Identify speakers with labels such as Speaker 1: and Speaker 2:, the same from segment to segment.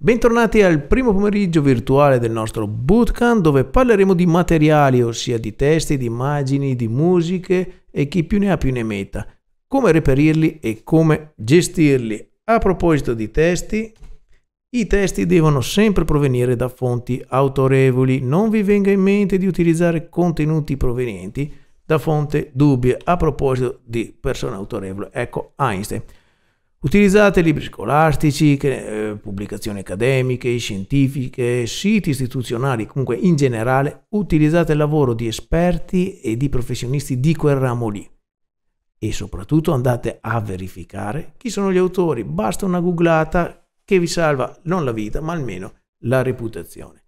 Speaker 1: Bentornati al primo pomeriggio virtuale del nostro bootcamp dove parleremo di materiali, ossia di testi, di immagini, di musiche e chi più ne ha più ne metta, come reperirli e come gestirli. A proposito di testi, i testi devono sempre provenire da fonti autorevoli, non vi venga in mente di utilizzare contenuti provenienti da fonte dubbie. A proposito di persone autorevoli, ecco Einstein. Utilizzate libri scolastici, eh, pubblicazioni accademiche, scientifiche, siti istituzionali, comunque in generale utilizzate il lavoro di esperti e di professionisti di quel ramo lì. E soprattutto andate a verificare chi sono gli autori, basta una googlata che vi salva non la vita ma almeno la reputazione.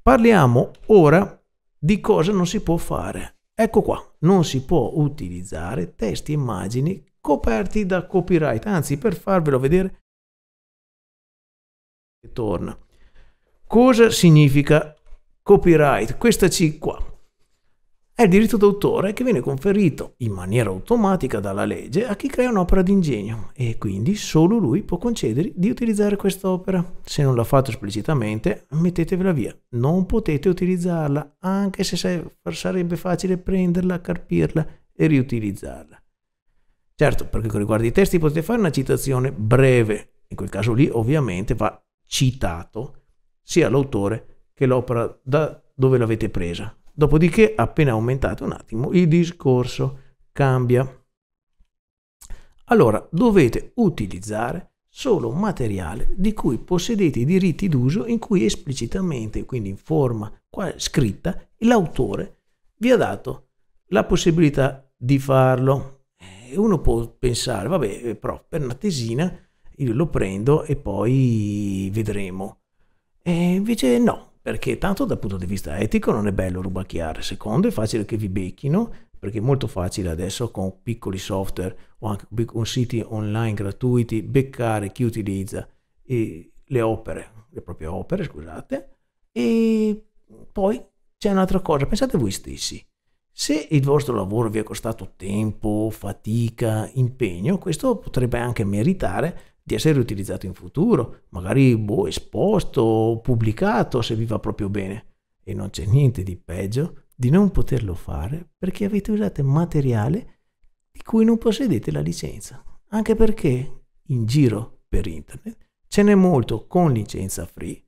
Speaker 1: Parliamo ora di cosa non si può fare. Ecco qua, non si può utilizzare testi e immagini coperti da copyright. Anzi, per farvelo vedere, torna. Cosa significa copyright? Questa C qua. È il diritto d'autore che viene conferito in maniera automatica dalla legge a chi crea un'opera d'ingegno e quindi solo lui può concedere di utilizzare quest'opera. Se non l'ha fatto esplicitamente, mettetevela via. Non potete utilizzarla, anche se sarebbe facile prenderla, carpirla e riutilizzarla. Certo, per quanto riguarda i testi potete fare una citazione breve, in quel caso lì ovviamente va citato sia l'autore che l'opera da dove l'avete presa. Dopodiché, appena aumentate un attimo, il discorso cambia. Allora, dovete utilizzare solo materiale di cui possedete i diritti d'uso in cui esplicitamente, quindi in forma scritta, l'autore vi ha dato la possibilità di farlo uno può pensare, vabbè, eh, però per una tesina io lo prendo e poi vedremo. E invece no, perché tanto dal punto di vista etico non è bello rubacchiare. Secondo, è facile che vi becchino, perché è molto facile adesso con piccoli software o anche con siti online gratuiti beccare chi utilizza le opere, le proprie opere, scusate. E poi c'è un'altra cosa, pensate voi stessi se il vostro lavoro vi è costato tempo, fatica, impegno, questo potrebbe anche meritare di essere utilizzato in futuro, magari boh, esposto, o pubblicato se vi va proprio bene. E non c'è niente di peggio di non poterlo fare perché avete usato materiale di cui non possedete la licenza. Anche perché in giro per internet ce n'è molto con licenza free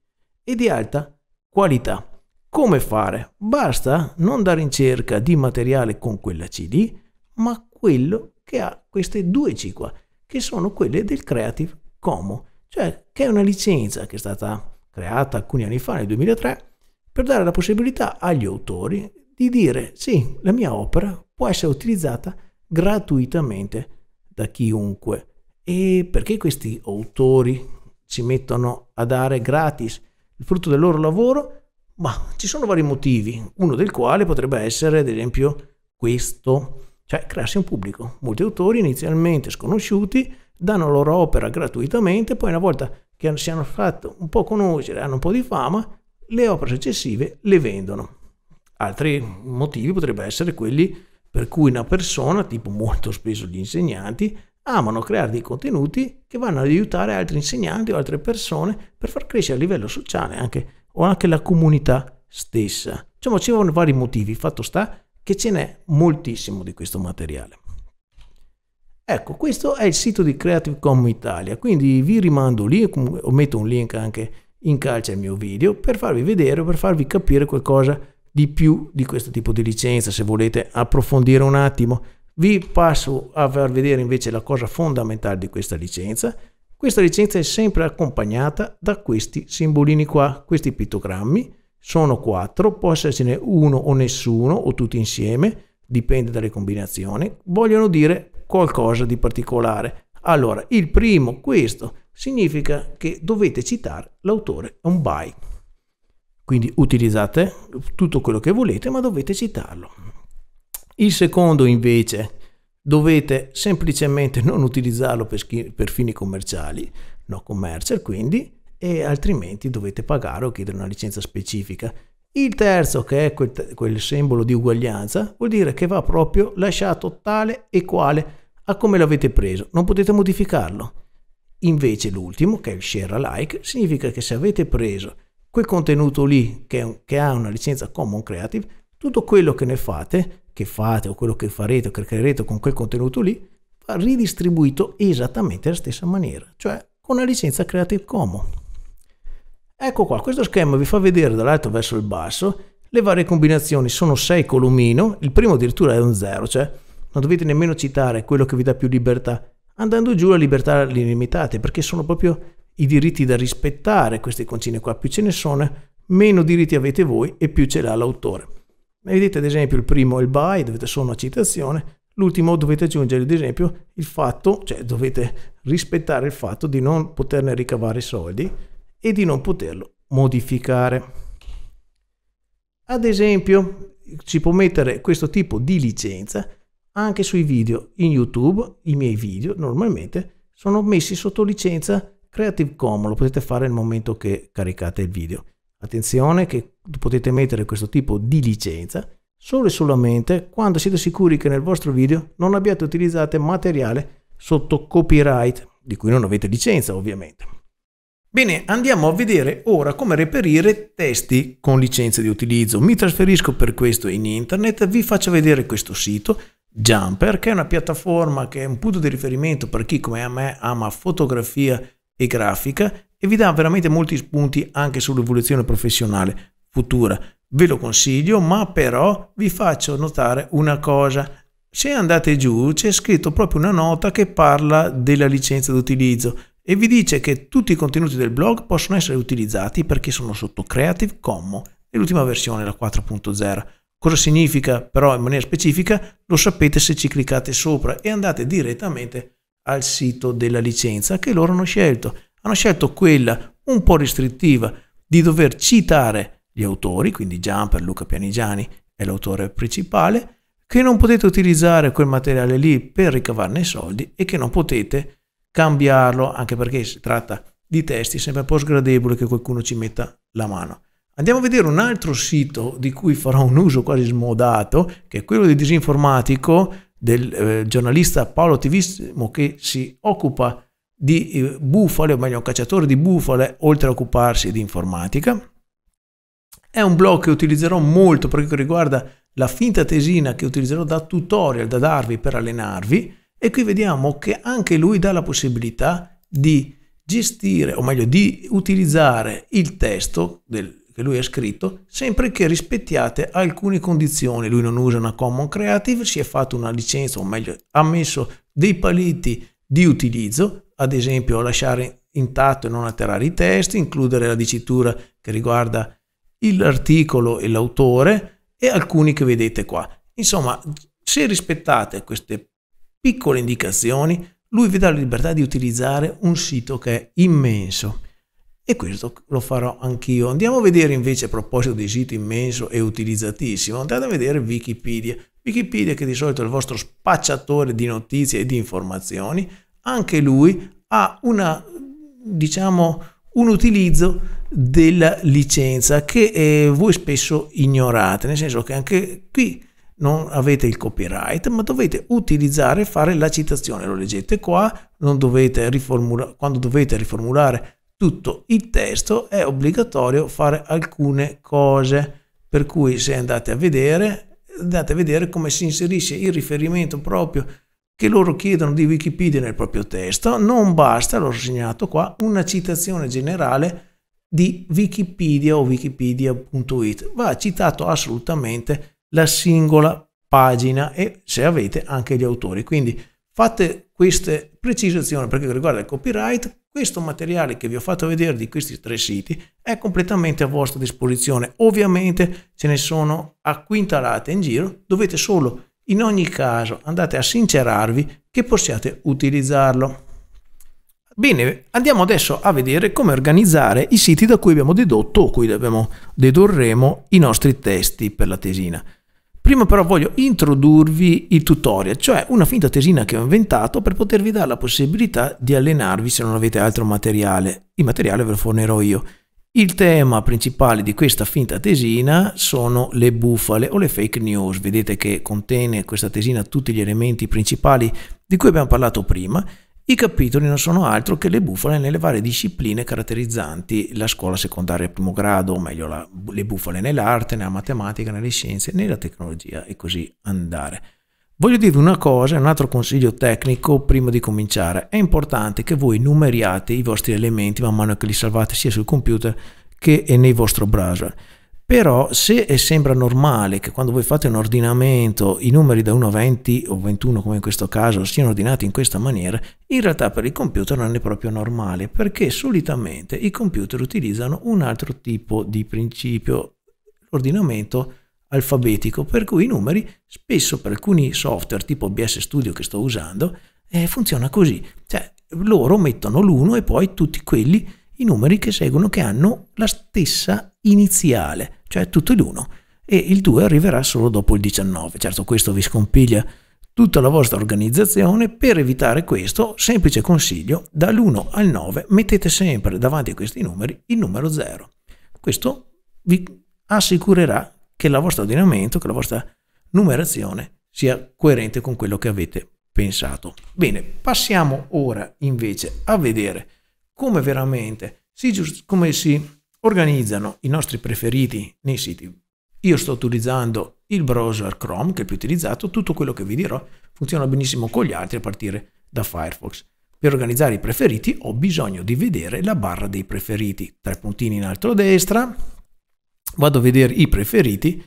Speaker 1: e di alta qualità. Come fare? Basta non dare in cerca di materiale con quella CD, ma quello che ha queste due C qua, che sono quelle del Creative Commons, cioè che è una licenza che è stata creata alcuni anni fa, nel 2003, per dare la possibilità agli autori di dire sì, la mia opera può essere utilizzata gratuitamente da chiunque. E perché questi autori si mettono a dare gratis il frutto del loro lavoro? Ma ci sono vari motivi, uno del quale potrebbe essere ad esempio questo, cioè crearsi un pubblico. Molti autori inizialmente sconosciuti danno la loro opera gratuitamente, poi una volta che si hanno fatto un po' conoscere, hanno un po' di fama, le opere successive le vendono. Altri motivi potrebbero essere quelli per cui una persona, tipo molto spesso gli insegnanti, amano creare dei contenuti che vanno ad aiutare altri insegnanti o altre persone per far crescere a livello sociale anche o anche la comunità stessa. Insomma, diciamo, ci sono vari motivi, fatto sta che ce n'è moltissimo di questo materiale. Ecco, questo è il sito di Creative Commons Italia, quindi vi rimando lì, o metto un link anche in calcio al mio video, per farvi vedere, per farvi capire qualcosa di più di questo tipo di licenza, se volete approfondire un attimo. Vi passo a far vedere invece la cosa fondamentale di questa licenza, questa licenza è sempre accompagnata da questi simbolini qua, questi pittogrammi, sono quattro, può essercene uno o nessuno o tutti insieme, dipende dalle combinazioni, vogliono dire qualcosa di particolare. Allora, il primo, questo, significa che dovete citare l'autore on by. Quindi utilizzate tutto quello che volete, ma dovete citarlo. Il secondo invece dovete semplicemente non utilizzarlo per, per fini commerciali, no commercial quindi, e altrimenti dovete pagare o chiedere una licenza specifica. Il terzo, che è quel, quel simbolo di uguaglianza, vuol dire che va proprio lasciato tale e quale a come l'avete preso, non potete modificarlo. Invece l'ultimo, che è il share alike, significa che se avete preso quel contenuto lì che, un, che ha una licenza Common Creative, tutto quello che ne fate che fate o quello che farete o che creerete con quel contenuto lì va ridistribuito esattamente alla stessa maniera, cioè con la licenza Creative Commons. Ecco qua, questo schema vi fa vedere dall'alto verso il basso, le varie combinazioni sono sei colomino, il primo addirittura è un zero, cioè non dovete nemmeno citare quello che vi dà più libertà, andando giù la libertà limitate, perché sono proprio i diritti da rispettare queste concine qua, più ce ne sono, meno diritti avete voi e più ce l'ha l'autore. Vedete ad esempio il primo è il by, dovete solo una citazione, l'ultimo dovete aggiungere ad esempio il fatto, cioè dovete rispettare il fatto di non poterne ricavare soldi e di non poterlo modificare. Ad esempio si può mettere questo tipo di licenza anche sui video in YouTube, i miei video normalmente sono messi sotto licenza Creative Commons, lo potete fare nel momento che caricate il video. Attenzione che potete mettere questo tipo di licenza solo e solamente quando siete sicuri che nel vostro video non abbiate utilizzato materiale sotto copyright, di cui non avete licenza ovviamente. Bene, andiamo a vedere ora come reperire testi con licenza di utilizzo. Mi trasferisco per questo in internet, vi faccio vedere questo sito, Jumper, che è una piattaforma che è un punto di riferimento per chi come me ama fotografia e grafica e vi dà veramente molti spunti anche sull'evoluzione professionale futura. Ve lo consiglio, ma però vi faccio notare una cosa. Se andate giù c'è scritto proprio una nota che parla della licenza d'utilizzo e vi dice che tutti i contenuti del blog possono essere utilizzati perché sono sotto Creative Commons nell'ultima versione, la 4.0. Cosa significa però in maniera specifica lo sapete se ci cliccate sopra e andate direttamente al sito della licenza che loro hanno scelto hanno scelto quella un po' restrittiva di dover citare gli autori, quindi Jumper, Luca Pianigiani è l'autore principale, che non potete utilizzare quel materiale lì per ricavarne i soldi e che non potete cambiarlo, anche perché si tratta di testi, sempre un po' sgradevole che qualcuno ci metta la mano. Andiamo a vedere un altro sito di cui farò un uso quasi smodato, che è quello di Disinformatico, del eh, giornalista Paolo Tivissimo che si occupa di eh, bufale, o meglio un cacciatore di bufale, oltre a occuparsi di informatica. È un blog che utilizzerò molto perché riguarda la finta tesina che utilizzerò da tutorial da darvi per allenarvi e qui vediamo che anche lui dà la possibilità di gestire, o meglio di utilizzare il testo del, che lui ha scritto sempre che rispettiate alcune condizioni. Lui non usa una Common Creative, si è fatto una licenza, o meglio ha messo dei paletti di utilizzo ad esempio lasciare intatto e non alterare i testi, includere la dicitura che riguarda l'articolo e l'autore e alcuni che vedete qua. Insomma, se rispettate queste piccole indicazioni, lui vi dà la libertà di utilizzare un sito che è immenso. E questo lo farò anch'io. Andiamo a vedere invece a proposito di sito immenso e utilizzatissimo, andate a vedere Wikipedia. Wikipedia che di solito è il vostro spacciatore di notizie e di informazioni, anche lui ha una, diciamo, un utilizzo della licenza che eh, voi spesso ignorate, nel senso che anche qui non avete il copyright, ma dovete utilizzare e fare la citazione. Lo leggete qua, dovete quando dovete riformulare tutto il testo è obbligatorio fare alcune cose. Per cui se andate a vedere, andate a vedere come si inserisce il riferimento proprio che loro chiedono di Wikipedia nel proprio testo, non basta, l'ho segnato qua, una citazione generale di Wikipedia o wikipedia.it. Va citato assolutamente la singola pagina e se avete anche gli autori. Quindi fate queste precisazioni perché riguarda il copyright. Questo materiale che vi ho fatto vedere di questi tre siti è completamente a vostra disposizione. Ovviamente ce ne sono a quintalate in giro, dovete solo in ogni caso andate a sincerarvi che possiate utilizzarlo. Bene, andiamo adesso a vedere come organizzare i siti da cui abbiamo dedotto o cui abbiamo dedurremo i nostri testi per la tesina. Prima però voglio introdurvi il tutorial, cioè una finta tesina che ho inventato per potervi dare la possibilità di allenarvi se non avete altro materiale. Il materiale ve lo fornerò io. Il tema principale di questa finta tesina sono le bufale o le fake news. Vedete che contiene questa tesina tutti gli elementi principali di cui abbiamo parlato prima. I capitoli non sono altro che le bufale nelle varie discipline caratterizzanti la scuola secondaria di primo grado, o meglio la, le bufale nell'arte, nella matematica, nelle scienze, nella tecnologia e così andare. Voglio dirvi una cosa, un altro consiglio tecnico prima di cominciare. È importante che voi numeriate i vostri elementi man mano che li salvate sia sul computer che nel vostro browser. Però se sembra normale che quando voi fate un ordinamento i numeri da 1 a 20 o 21 come in questo caso siano ordinati in questa maniera, in realtà per il computer non è proprio normale perché solitamente i computer utilizzano un altro tipo di principio. L'ordinamento 1-20 alfabetico, per cui i numeri spesso per alcuni software tipo OBS Studio che sto usando eh, funziona così, cioè loro mettono l'1 e poi tutti quelli, i numeri che seguono che hanno la stessa iniziale, cioè tutto l'1 e il 2 arriverà solo dopo il 19. Certo questo vi scompiglia tutta la vostra organizzazione, per evitare questo semplice consiglio, dall'1 al 9 mettete sempre davanti a questi numeri il numero 0. Questo vi assicurerà che il vostro ordinamento, che la vostra numerazione sia coerente con quello che avete pensato. Bene, passiamo ora invece a vedere come veramente si, come si organizzano i nostri preferiti nei siti. Io sto utilizzando il browser Chrome, che è più utilizzato, tutto quello che vi dirò funziona benissimo con gli altri a partire da Firefox. Per organizzare i preferiti ho bisogno di vedere la barra dei preferiti, tre puntini in alto a destra, vado a vedere i preferiti,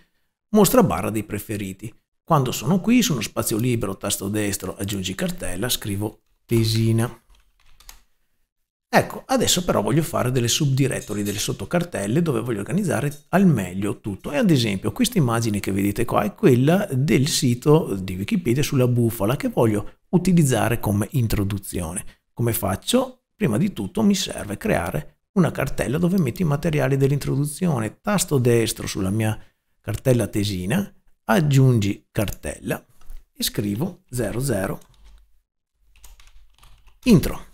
Speaker 1: mostra barra dei preferiti. Quando sono qui, sono spazio libero, tasto destro, aggiungi cartella, scrivo tesina. Ecco, adesso però voglio fare delle subdirettory, delle sottocartelle dove voglio organizzare al meglio tutto. E ad esempio questa immagine che vedete qua è quella del sito di Wikipedia sulla bufala che voglio utilizzare come introduzione. Come faccio? Prima di tutto mi serve creare una cartella dove metto i materiali dell'introduzione. Tasto destro sulla mia cartella tesina, aggiungi cartella e scrivo 00 intro.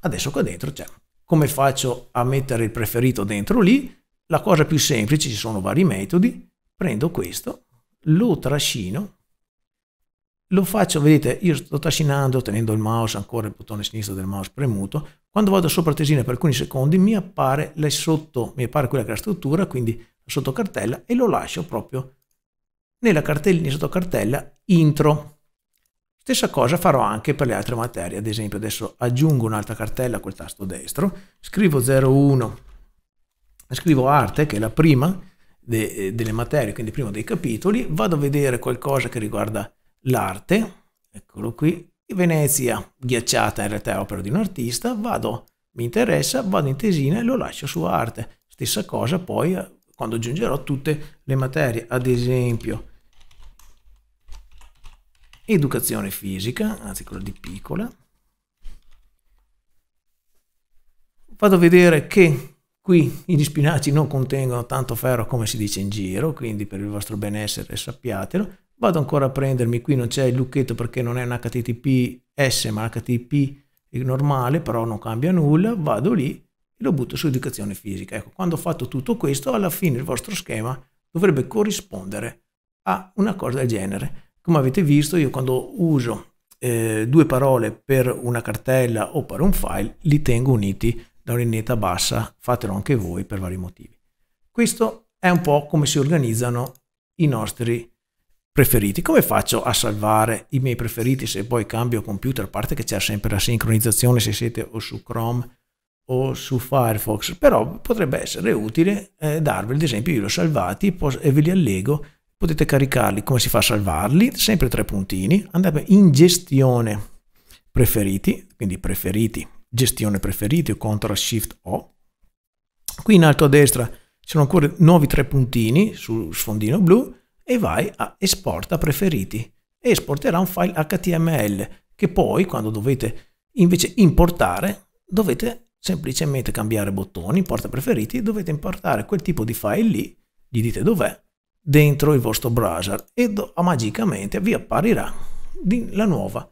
Speaker 1: Adesso qua dentro c'è. Come faccio a mettere il preferito dentro lì? La cosa più semplice, ci sono vari metodi, prendo questo, lo trascino lo faccio, vedete, io sto trascinando tenendo il mouse, ancora il bottone sinistro del mouse premuto, quando vado sopra tesina per alcuni secondi mi appare, sotto, mi appare quella che è la struttura, quindi la sottocartella e lo lascio proprio nella cartellina sottocartella intro. Stessa cosa farò anche per le altre materie, ad esempio adesso aggiungo un'altra cartella col tasto destro, scrivo 01, scrivo arte che è la prima de, eh, delle materie, quindi prima dei capitoli, vado a vedere qualcosa che riguarda l'arte, eccolo qui, Venezia, ghiacciata in realtà è opera di un artista, vado, mi interessa, vado in tesina e lo lascio su arte. Stessa cosa poi eh, quando aggiungerò tutte le materie, ad esempio educazione fisica, anzi quella di piccola. Vado a vedere che qui gli spinaci non contengono tanto ferro come si dice in giro, quindi per il vostro benessere sappiatelo vado ancora a prendermi, qui non c'è il lucchetto perché non è un HTTPS ma HTTP normale, però non cambia nulla, vado lì e lo butto su educazione fisica. Ecco, quando ho fatto tutto questo, alla fine il vostro schema dovrebbe corrispondere a una cosa del genere. Come avete visto, io quando uso eh, due parole per una cartella o per un file, li tengo uniti da un'ineta bassa, fatelo anche voi per vari motivi. Questo è un po' come si organizzano i nostri preferiti. Come faccio a salvare i miei preferiti se poi cambio computer? A parte che c'è sempre la sincronizzazione se siete o su Chrome o su Firefox, però potrebbe essere utile eh, darvi ad esempio, io li ho salvati e ve li allego, potete caricarli, come si fa a salvarli? Sempre tre puntini, andate in gestione preferiti, quindi preferiti, gestione preferiti o CTRL SHIFT O. Qui in alto a destra ci sono ancora nuovi tre puntini sul sfondino blu, e vai a esporta preferiti e esporterà un file HTML che poi quando dovete invece importare dovete semplicemente cambiare bottoni, importa preferiti, dovete importare quel tipo di file lì, gli dite dov'è, dentro il vostro browser e magicamente vi apparirà la nuova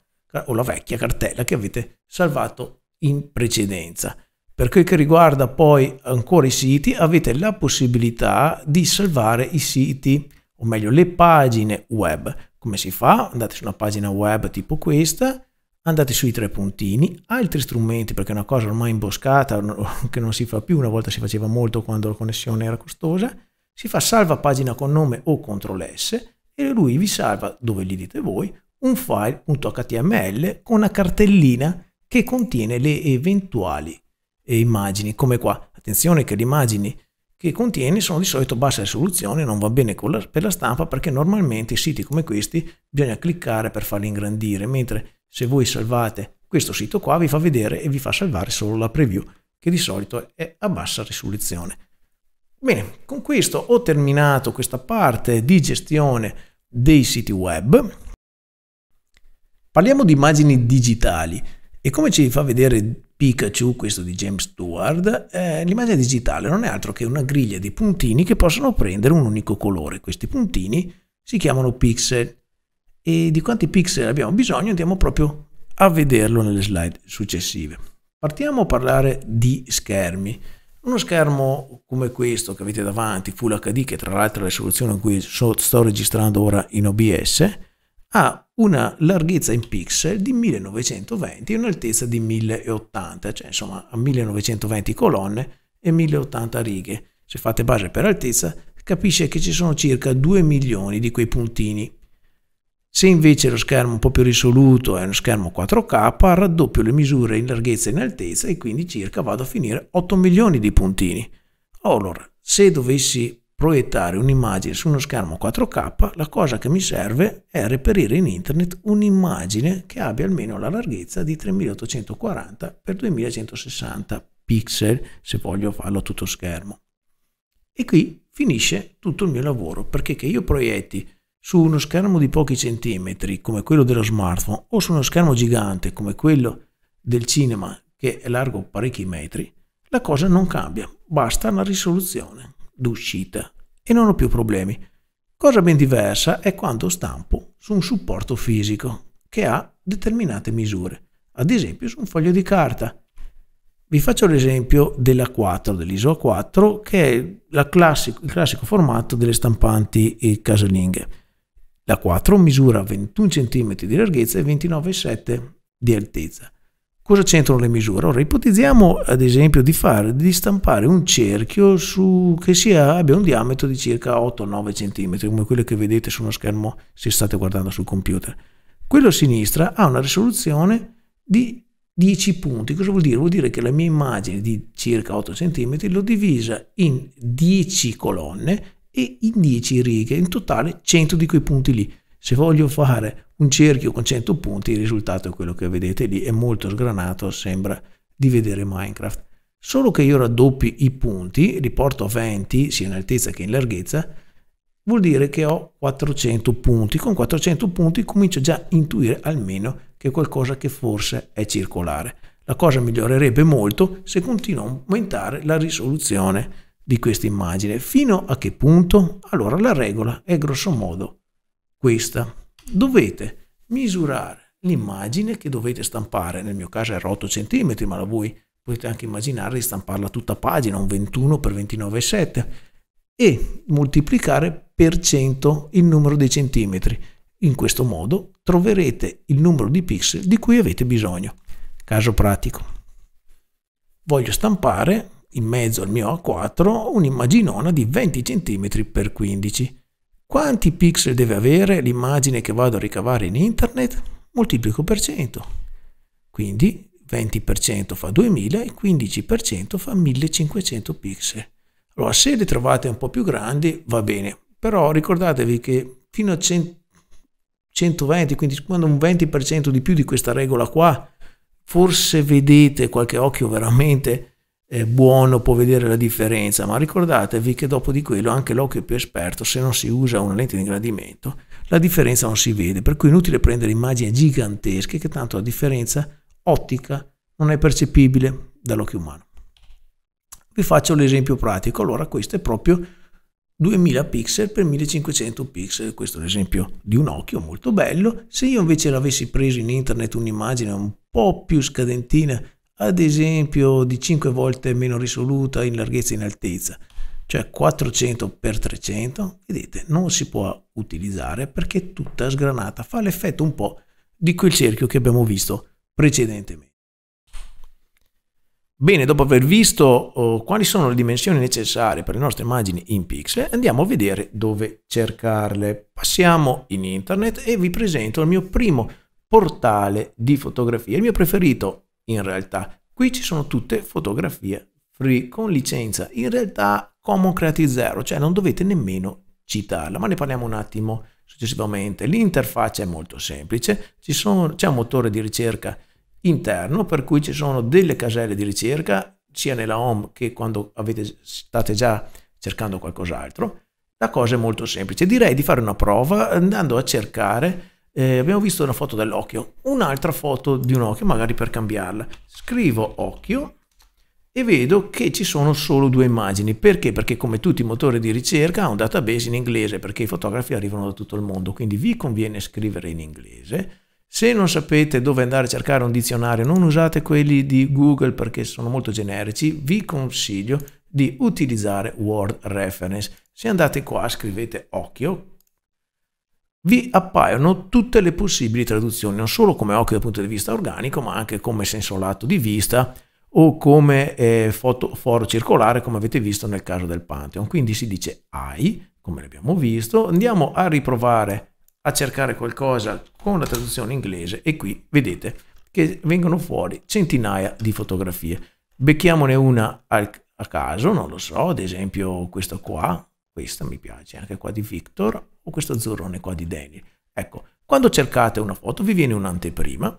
Speaker 1: o la vecchia cartella che avete salvato in precedenza. Per quel che riguarda poi ancora i siti, avete la possibilità di salvare i siti o meglio le pagine web. Come si fa? Andate su una pagina web tipo questa, andate sui tre puntini, altri strumenti perché è una cosa ormai imboscata che non si fa più, una volta si faceva molto quando la connessione era costosa, si fa salva pagina con nome o CTRL S e lui vi salva, dove gli dite voi, un file.html con una cartellina che contiene le eventuali eh, immagini, come qua. Attenzione che le immagini che contieni sono di solito bassa risoluzione, non va bene la, per la stampa perché normalmente i siti come questi bisogna cliccare per farli ingrandire, mentre se voi salvate questo sito qua vi fa vedere e vi fa salvare solo la preview, che di solito è a bassa risoluzione. Bene, con questo ho terminato questa parte di gestione dei siti web. Parliamo di immagini digitali. E come ci fa vedere Pikachu, questo di James Stewart, eh, l'immagine digitale non è altro che una griglia di puntini che possono prendere un unico colore. Questi puntini si chiamano pixel. E di quanti pixel abbiamo bisogno andiamo proprio a vederlo nelle slide successive. Partiamo a parlare di schermi. Uno schermo come questo che avete davanti, Full HD, che tra l'altro è la risoluzione in cui sto registrando ora in OBS, ha una larghezza in pixel di 1920 e un'altezza di 1080, cioè insomma 1920 colonne e 1080 righe. Se fate base per altezza capisce che ci sono circa 2 milioni di quei puntini. Se invece lo schermo un po' più risoluto è uno schermo 4K, raddoppio le misure in larghezza e in altezza e quindi circa vado a finire 8 milioni di puntini. Allora, se dovessi proiettare un'immagine su uno schermo 4K, la cosa che mi serve è reperire in internet un'immagine che abbia almeno la larghezza di 3840 x 2160 pixel se voglio farlo a tutto schermo. E qui finisce tutto il mio lavoro, perché che io proietti su uno schermo di pochi centimetri come quello dello smartphone o su uno schermo gigante come quello del cinema che è largo parecchi metri, la cosa non cambia, basta la risoluzione d'uscita e non ho più problemi. Cosa ben diversa è quando stampo su un supporto fisico che ha determinate misure, ad esempio su un foglio di carta. Vi faccio l'esempio della 4, dell'ISO 4, che è classico, il classico formato delle stampanti eh, casalinghe. La 4 misura 21 cm di larghezza e 29,7 di altezza. Cosa c'entrano le misure? Ora ipotizziamo ad esempio di, fare, di stampare un cerchio su, che sia, abbia un diametro di circa 8-9 cm, come quello che vedete su uno schermo se state guardando sul computer. Quello a sinistra ha una risoluzione di 10 punti. Cosa vuol dire? Vuol dire che la mia immagine di circa 8 cm l'ho divisa in 10 colonne e in 10 righe, in totale 100 di quei punti lì. Se voglio fare un cerchio con 100 punti, il risultato è quello che vedete lì, è molto sgranato, sembra di vedere Minecraft. Solo che io raddoppi i punti, li porto a 20, sia in altezza che in larghezza, vuol dire che ho 400 punti. Con 400 punti comincio già a intuire almeno che qualcosa che forse è circolare. La cosa migliorerebbe molto se continuo a aumentare la risoluzione di questa immagine. Fino a che punto? Allora la regola è grossomodo questa. Dovete misurare l'immagine che dovete stampare, nel mio caso era 8 cm, ma la voi potete anche immaginare di stamparla tutta pagina, un 21 x 29,7 e moltiplicare per 100 il numero dei centimetri. In questo modo troverete il numero di pixel di cui avete bisogno. Caso pratico. Voglio stampare in mezzo al mio A4 un'immaginona di 20 cm x 15 quanti pixel deve avere l'immagine che vado a ricavare in internet? Moltiplico per 100. Quindi 20% fa 2000 e 15% fa 1500 pixel. Allora, se le trovate un po' più grandi, va bene, però ricordatevi che fino a 100, 120, quindi quando un 20% di più di questa regola qua, forse vedete qualche occhio veramente eh, buono può vedere la differenza, ma ricordatevi che dopo di quello anche l'occhio più esperto, se non si usa una lente di ingrandimento, la differenza non si vede, per cui è inutile prendere immagini gigantesche che tanto la differenza ottica non è percepibile dall'occhio umano. Vi faccio l'esempio pratico, allora questo è proprio 2000 pixel per 1500 pixel, questo è l'esempio di un occhio molto bello, se io invece l'avessi preso in internet un'immagine un po' più scadentina ad esempio di 5 volte meno risoluta in larghezza e in altezza, cioè 400 x 300, vedete, non si può utilizzare perché è tutta sgranata, fa l'effetto un po' di quel cerchio che abbiamo visto precedentemente. Bene, dopo aver visto oh, quali sono le dimensioni necessarie per le nostre immagini in pixel, andiamo a vedere dove cercarle. Passiamo in internet e vi presento il mio primo portale di fotografia, il mio preferito in realtà. Qui ci sono tutte fotografie free con licenza, in realtà Common Creative Zero, cioè non dovete nemmeno citarla, ma ne parliamo un attimo successivamente. L'interfaccia è molto semplice, sono, c'è un motore di ricerca interno per cui ci sono delle caselle di ricerca sia nella home che quando avete, state già cercando qualcos'altro. La cosa è molto semplice, direi di fare una prova andando a cercare eh, abbiamo visto una foto dell'occhio, un'altra foto di un occhio magari per cambiarla. Scrivo occhio e vedo che ci sono solo due immagini. Perché? Perché come tutti i motori di ricerca ha un database in inglese perché i fotografi arrivano da tutto il mondo, quindi vi conviene scrivere in inglese. Se non sapete dove andare a cercare un dizionario, non usate quelli di Google perché sono molto generici, vi consiglio di utilizzare Word Reference. Se andate qua, scrivete occhio, vi appaiono tutte le possibili traduzioni, non solo come occhio dal punto di vista organico, ma anche come senso lato di vista o come eh, foto, foro circolare, come avete visto nel caso del Pantheon. Quindi si dice AI, come abbiamo visto, andiamo a riprovare a cercare qualcosa con la traduzione inglese e qui vedete che vengono fuori centinaia di fotografie. Becchiamone una al, a caso, non lo so, ad esempio questa qua, questa mi piace, anche qua di Victor o questo azzurrone qua di Daniel. Ecco, quando cercate una foto vi viene un'anteprima,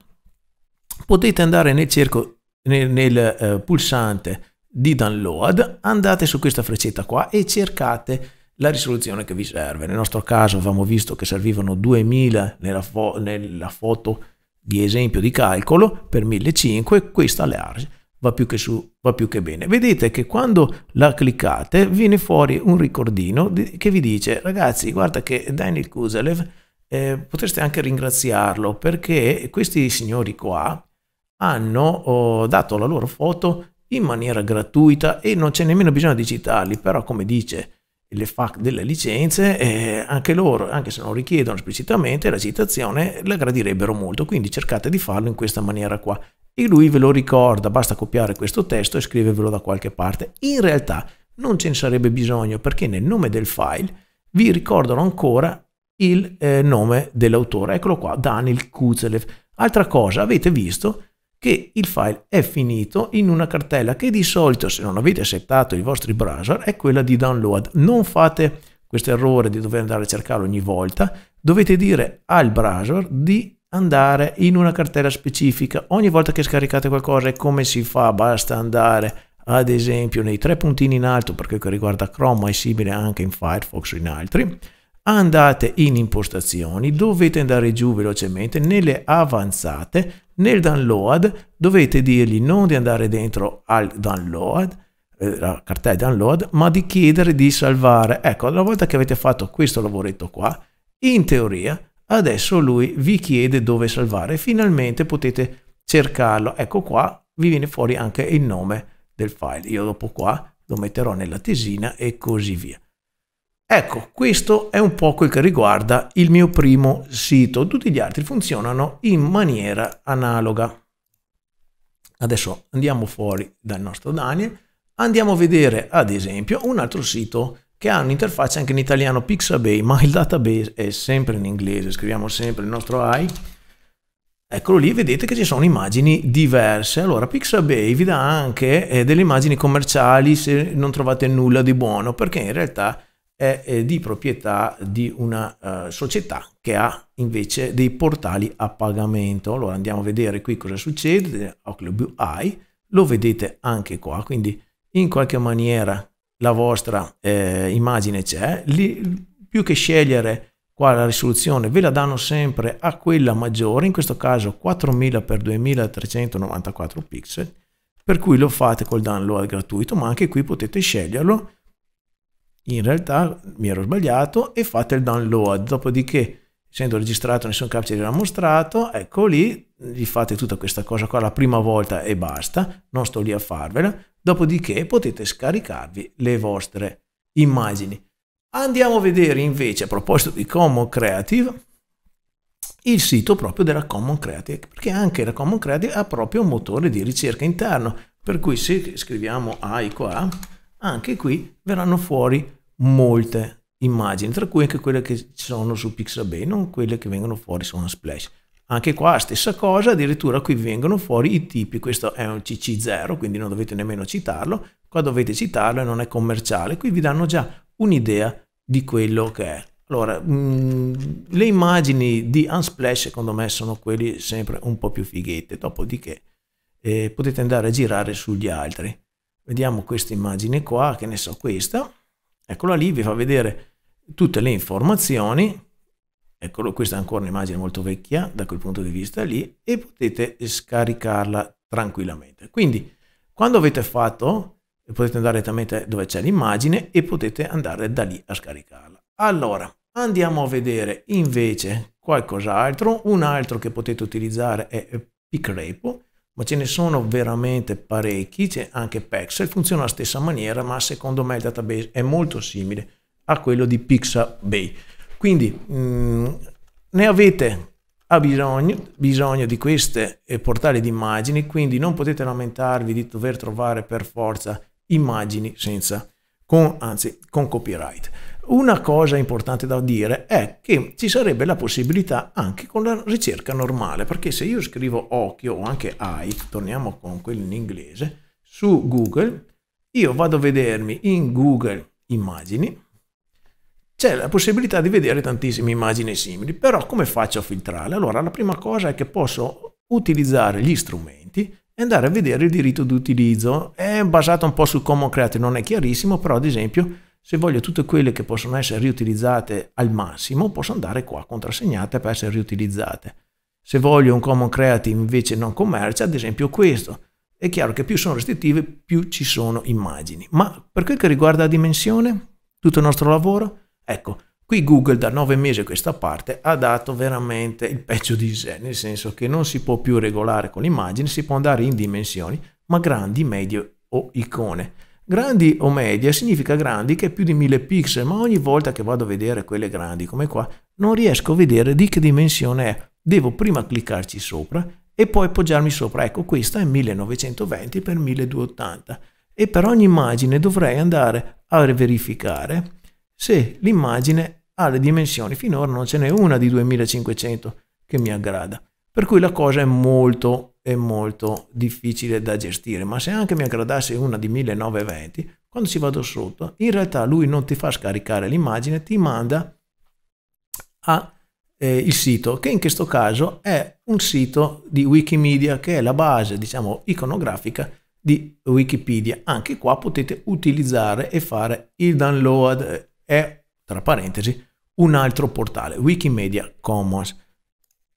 Speaker 1: potete andare nel, cerco, nel, nel eh, pulsante di download, andate su questa freccetta qua e cercate la risoluzione che vi serve. Nel nostro caso avevamo visto che servivano 2000 nella, fo nella foto di esempio di calcolo per 1500, questa è large va più che, su, va più che bene. Vedete che quando la cliccate viene fuori un ricordino che vi dice ragazzi guarda che Daniel Kuzelev eh, potreste anche ringraziarlo perché questi signori qua hanno oh, dato la loro foto in maniera gratuita e non c'è nemmeno bisogno di citarli, però come dice le FAC delle licenze, eh, anche loro, anche se non richiedono esplicitamente la citazione, la gradirebbero molto, quindi cercate di farlo in questa maniera qua e lui ve lo ricorda, basta copiare questo testo e scrivervelo da qualche parte. In realtà non ce ne sarebbe bisogno perché nel nome del file vi ricordano ancora il eh, nome dell'autore. Eccolo qua, Daniel Kuzelev. Altra cosa, avete visto che il file è finito in una cartella che di solito, se non avete settato i vostri browser, è quella di download. Non fate questo errore di dover andare a cercarlo ogni volta, dovete dire al browser di andare in una cartella specifica. Ogni volta che scaricate qualcosa, come si fa? Basta andare ad esempio nei tre puntini in alto, perché riguarda Chrome, ma è simile anche in Firefox o in altri. Andate in impostazioni, dovete andare giù velocemente nelle avanzate, nel download dovete dirgli non di andare dentro al download, eh, la cartella download, ma di chiedere di salvare. Ecco, una volta che avete fatto questo lavoretto qua, in teoria Adesso lui vi chiede dove salvare. Finalmente potete cercarlo. Ecco qua, vi viene fuori anche il nome del file. Io dopo qua lo metterò nella tesina e così via. Ecco, questo è un po' quel che riguarda il mio primo sito. Tutti gli altri funzionano in maniera analoga. Adesso andiamo fuori dal nostro Daniel. Andiamo a vedere, ad esempio, un altro sito che hanno interfaccia anche in italiano Pixabay, ma il database è sempre in inglese, scriviamo sempre il nostro AI. Eccolo lì, vedete che ci sono immagini diverse. Allora, Pixabay vi dà anche eh, delle immagini commerciali se non trovate nulla di buono, perché in realtà è eh, di proprietà di una eh, società che ha invece dei portali a pagamento. Allora andiamo a vedere qui cosa succede, Oclio BI, lo vedete anche qua, quindi in qualche maniera la vostra eh, immagine c'è, li, più che scegliere quale risoluzione, ve la danno sempre a quella maggiore, in questo caso 4000x2394 pixel, per cui lo fate col download gratuito, ma anche qui potete sceglierlo, in realtà mi ero sbagliato, e fate il download, dopodiché essendo registrato nessun captcha gliel'ha mostrato, ecco lì, gli fate tutta questa cosa qua la prima volta e basta, non sto lì a farvela, Dopodiché potete scaricarvi le vostre immagini. Andiamo a vedere invece a proposito di Common Creative il sito proprio della Common Creative perché anche la Common Creative ha proprio un motore di ricerca interno per cui se scriviamo AI qua anche qui verranno fuori molte immagini tra cui anche quelle che ci sono su Pixabay non quelle che vengono fuori su Unsplash anche qua stessa cosa, addirittura qui vengono fuori i tipi, questo è un CC0, quindi non dovete nemmeno citarlo, qua dovete citarlo e non è commerciale, qui vi danno già un'idea di quello che è. Allora, mh, mm, le immagini di Unsplash secondo me sono quelli sempre un po' più fighette, dopodiché eh, potete andare a girare sugli altri. Vediamo questa immagine qua, che ne so questa, eccola lì, vi fa vedere tutte le informazioni, Eccolo, questa è ancora un'immagine molto vecchia da quel punto di vista lì e potete scaricarla tranquillamente. Quindi quando avete fatto potete andare direttamente dove c'è l'immagine e potete andare da lì a scaricarla. Allora, andiamo a vedere invece qualcos'altro. Un altro che potete utilizzare è Picrepo, ma ce ne sono veramente parecchi, c'è anche Pexel, funziona alla stessa maniera, ma secondo me il database è molto simile a quello di Pixabay. Quindi mh, mm, ne avete ha bisogno, bisogno, di queste eh, portali di immagini, quindi non potete lamentarvi di dover trovare per forza immagini senza, con, anzi, con copyright. Una cosa importante da dire è che ci sarebbe la possibilità anche con la ricerca normale, perché se io scrivo occhio o anche eye, torniamo con quello in inglese, su Google, io vado a vedermi in Google immagini, c'è la possibilità di vedere tantissime immagini simili, però come faccio a filtrarle? Allora la prima cosa è che posso utilizzare gli strumenti e andare a vedere il diritto d'utilizzo, è basato un po' sul Common Creative, non è chiarissimo, però ad esempio se voglio tutte quelle che possono essere riutilizzate al massimo, posso andare qua contrassegnate per essere riutilizzate. Se voglio un common creative invece non commerce, ad esempio questo, è chiaro che più sono restrittive, più ci sono immagini. Ma per quel che riguarda la dimensione, tutto il nostro lavoro, Ecco, qui Google da nove mesi a questa parte ha dato veramente il peggio di sé, nel senso che non si può più regolare con l'immagine, si può andare in dimensioni, ma grandi, medie o icone. Grandi o media significa grandi che è più di 1000 pixel, ma ogni volta che vado a vedere quelle grandi come qua, non riesco a vedere di che dimensione è. Devo prima cliccarci sopra e poi appoggiarmi sopra. Ecco, questa è 1920 x 1280 e per ogni immagine dovrei andare a verificare se l'immagine ha le dimensioni, finora non ce n'è una di 2500 che mi aggrada. Per cui la cosa è molto, è molto difficile da gestire, ma se anche mi aggradasse una di 1920, quando ci vado sotto, in realtà lui non ti fa scaricare l'immagine, ti manda a eh, il sito, che in questo caso è un sito di Wikimedia, che è la base, diciamo, iconografica di Wikipedia. Anche qua potete utilizzare e fare il download è, tra parentesi, un altro portale, Wikimedia Commons,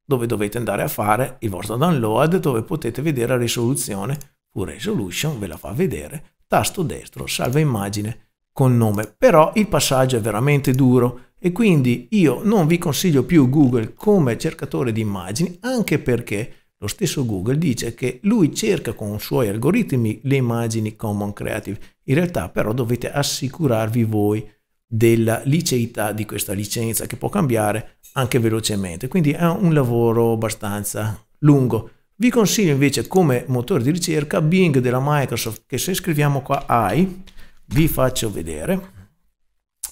Speaker 1: dove dovete andare a fare il vostro download, dove potete vedere la risoluzione, full resolution, ve la fa vedere, tasto destro, salva immagine con nome. Però il passaggio è veramente duro e quindi io non vi consiglio più Google come cercatore di immagini, anche perché lo stesso Google dice che lui cerca con i suoi algoritmi le immagini Common Creative. In realtà però dovete assicurarvi voi della liceità di questa licenza che può cambiare anche velocemente. Quindi è un lavoro abbastanza lungo. Vi consiglio invece come motore di ricerca Bing della Microsoft che se scriviamo qua AI vi faccio vedere.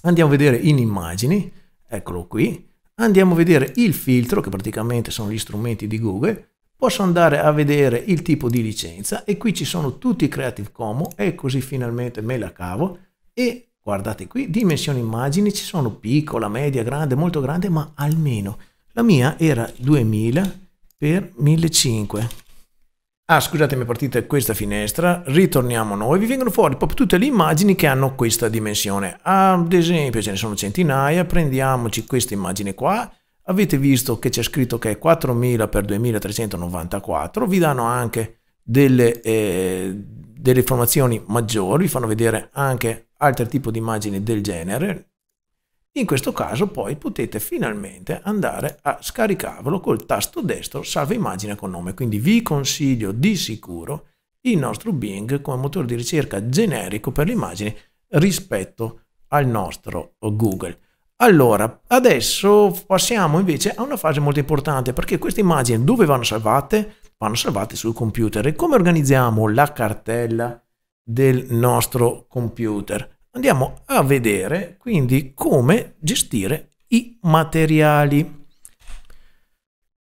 Speaker 1: Andiamo a vedere in immagini, eccolo qui. Andiamo a vedere il filtro che praticamente sono gli strumenti di Google. Posso andare a vedere il tipo di licenza e qui ci sono tutti i Creative Commons e così finalmente me la cavo e Guardate qui, dimensione immagini, ci sono piccola, media, grande, molto grande, ma almeno la mia era 2000 per 1500. Ah, scusate, mi è partita questa finestra, ritorniamo noi, vi vengono fuori proprio tutte le immagini che hanno questa dimensione. Ah, ad esempio, ce ne sono centinaia, prendiamoci questa immagine qua, avete visto che c'è scritto che è 4000 x 2394, vi danno anche delle, eh, delle informazioni maggiori, vi fanno vedere anche altri tipi di immagini del genere, in questo caso poi potete finalmente andare a scaricarvelo col tasto destro salva immagine con nome. Quindi vi consiglio di sicuro il nostro Bing come motore di ricerca generico per le immagini rispetto al nostro Google. Allora, adesso passiamo invece a una fase molto importante perché queste immagini dove vanno salvate? Vanno salvate sul computer e come organizziamo la cartella del nostro computer. Andiamo a vedere quindi come gestire i materiali.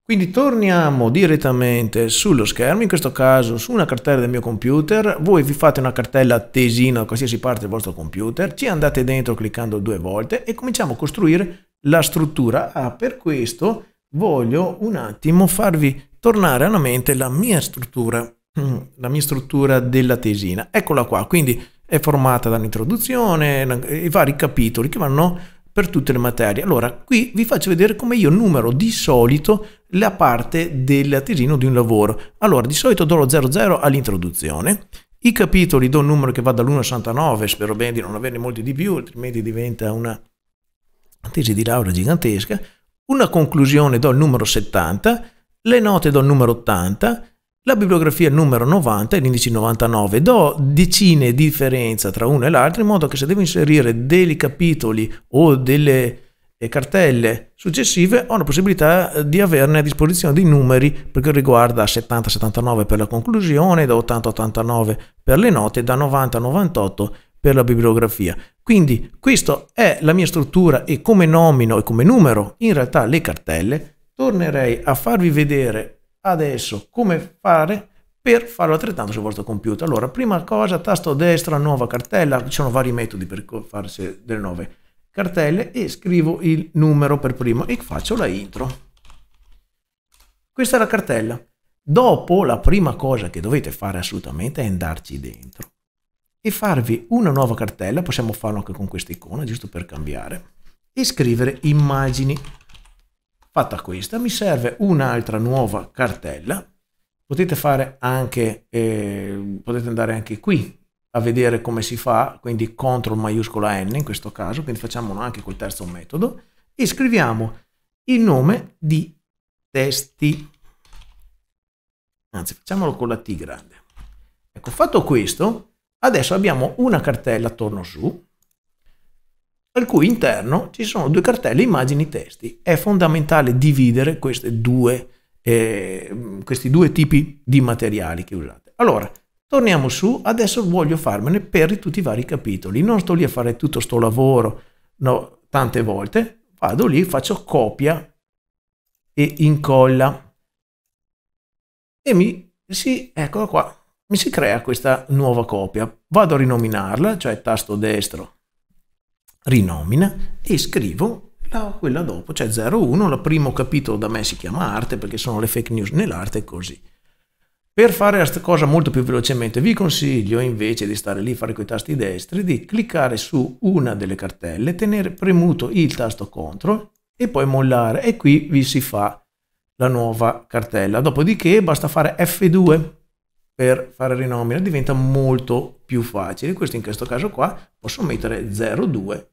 Speaker 1: Quindi torniamo direttamente sullo schermo, in questo caso su una cartella del mio computer, voi vi fate una cartella tesina da qualsiasi parte del vostro computer, ci andate dentro cliccando due volte e cominciamo a costruire la struttura. Ah, per questo voglio un attimo farvi tornare alla mente la mia struttura. Mm, la mia struttura della tesina. Eccola qua, quindi è formata dall'introduzione, i vari capitoli che vanno per tutte le materie. Allora, qui vi faccio vedere come io numero di solito la parte della tesina di un lavoro. Allora, di solito do lo 00 all'introduzione, i capitoli do un numero che va dall'1 a 69, spero bene di non averne molti di più, altrimenti diventa una tesi di laurea gigantesca. Una conclusione do il numero 70, le note do il numero 80, la bibliografia numero 90 e l'indice 99 do decine di differenza tra uno e l'altro in modo che se devo inserire dei capitoli o delle eh, cartelle successive ho la possibilità eh, di averne a disposizione dei numeri perché riguarda 70-79 per la conclusione, da 80-89 per le note, da 90-98 per la bibliografia. Quindi questa è la mia struttura e come nomino e come numero in realtà le cartelle. Tornerei a farvi vedere adesso come fare per farlo altrettanto sul vostro computer. Allora, prima cosa, tasto destro, nuova cartella, ci sono vari metodi per farsi delle nuove cartelle e scrivo il numero per primo e faccio la intro. Questa è la cartella. Dopo la prima cosa che dovete fare assolutamente è andarci dentro e farvi una nuova cartella, possiamo farlo anche con questa icona giusto per cambiare, e scrivere immagini. Fatta questa, mi serve un'altra nuova cartella. Potete fare anche, eh, potete andare anche qui a vedere come si fa, quindi CTRL maiuscola N in questo caso, quindi facciamolo anche col terzo metodo, e scriviamo il nome di testi. Anzi, facciamolo con la T grande. Ecco, fatto questo, adesso abbiamo una cartella, torno su, al cui interno ci sono due cartelle immagini testi. È fondamentale dividere due, eh, questi due tipi di materiali che usate. Allora, torniamo su, adesso voglio farmene per tutti i vari capitoli. Non sto lì a fare tutto sto lavoro no, tante volte, vado lì, faccio copia e incolla. E mi si, eccola qua, mi si crea questa nuova copia. Vado a rinominarla, cioè tasto destro rinomina e scrivo la, quella dopo, cioè 01, il primo capitolo da me si chiama arte perché sono le fake news nell'arte e così. Per fare questa cosa molto più velocemente vi consiglio invece di stare lì a fare quei tasti destri, di cliccare su una delle cartelle, tenere premuto il tasto CTRL e poi mollare e qui vi si fa la nuova cartella. Dopodiché basta fare F2 per fare rinomina, diventa molto più facile. Questo in questo caso qua posso mettere 02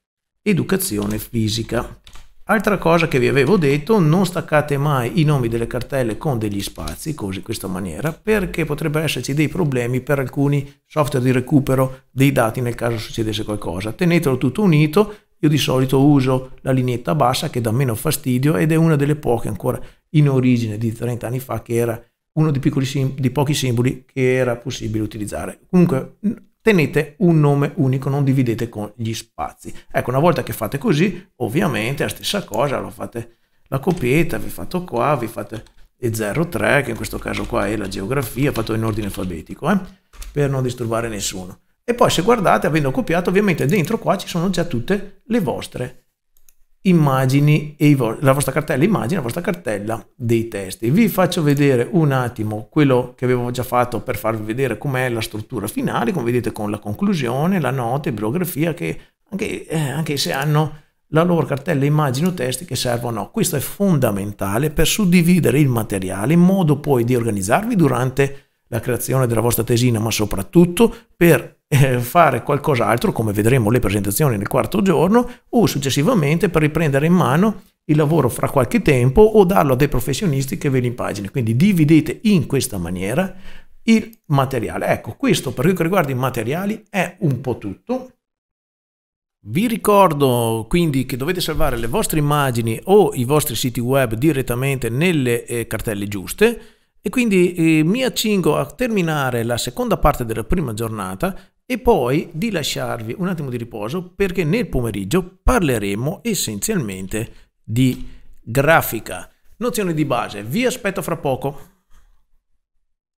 Speaker 1: educazione fisica. Altra cosa che vi avevo detto, non staccate mai i nomi delle cartelle con degli spazi, così in questa maniera, perché potrebbero esserci dei problemi per alcuni software di recupero dei dati nel caso succedesse qualcosa. Tenetelo tutto unito, io di solito uso la lineetta bassa che dà meno fastidio ed è una delle poche ancora in origine di 30 anni fa che era uno dei, piccoli, di pochi simboli che era possibile utilizzare. Comunque tenete un nome unico, non dividete con gli spazi. Ecco, una volta che fate così, ovviamente la stessa cosa, lo fate la copietta, vi fate qua, vi fate e 03, che in questo caso qua è la geografia, fatto in ordine alfabetico, eh? per non disturbare nessuno. E poi se guardate, avendo copiato, ovviamente dentro qua ci sono già tutte le vostre immagini e vo- la vostra cartella immagini, la vostra cartella dei testi. Vi faccio vedere un attimo quello che avevo già fatto per farvi vedere com'è la struttura finale, come vedete con la conclusione, la nota e bibliografia che anche, eh, anche se hanno la loro cartella immagini o testi che servono. Questo è fondamentale per suddividere il materiale in modo poi di organizzarvi durante la creazione della vostra tesina, ma soprattutto per eh, fare qualcos'altro, come vedremo le presentazioni nel quarto giorno, o successivamente per riprendere in mano il lavoro fra qualche tempo o darlo a dei professionisti che ve li impagini. Quindi dividete in questa maniera il materiale. Ecco, questo per quel che riguarda i materiali è un po' tutto. Vi ricordo quindi che dovete salvare le vostre immagini o i vostri siti web direttamente nelle eh, cartelle giuste e quindi eh, mi accingo a terminare la seconda parte della prima giornata e poi di lasciarvi un attimo di riposo perché nel pomeriggio parleremo essenzialmente di grafica. Nozione di base, vi aspetto fra poco.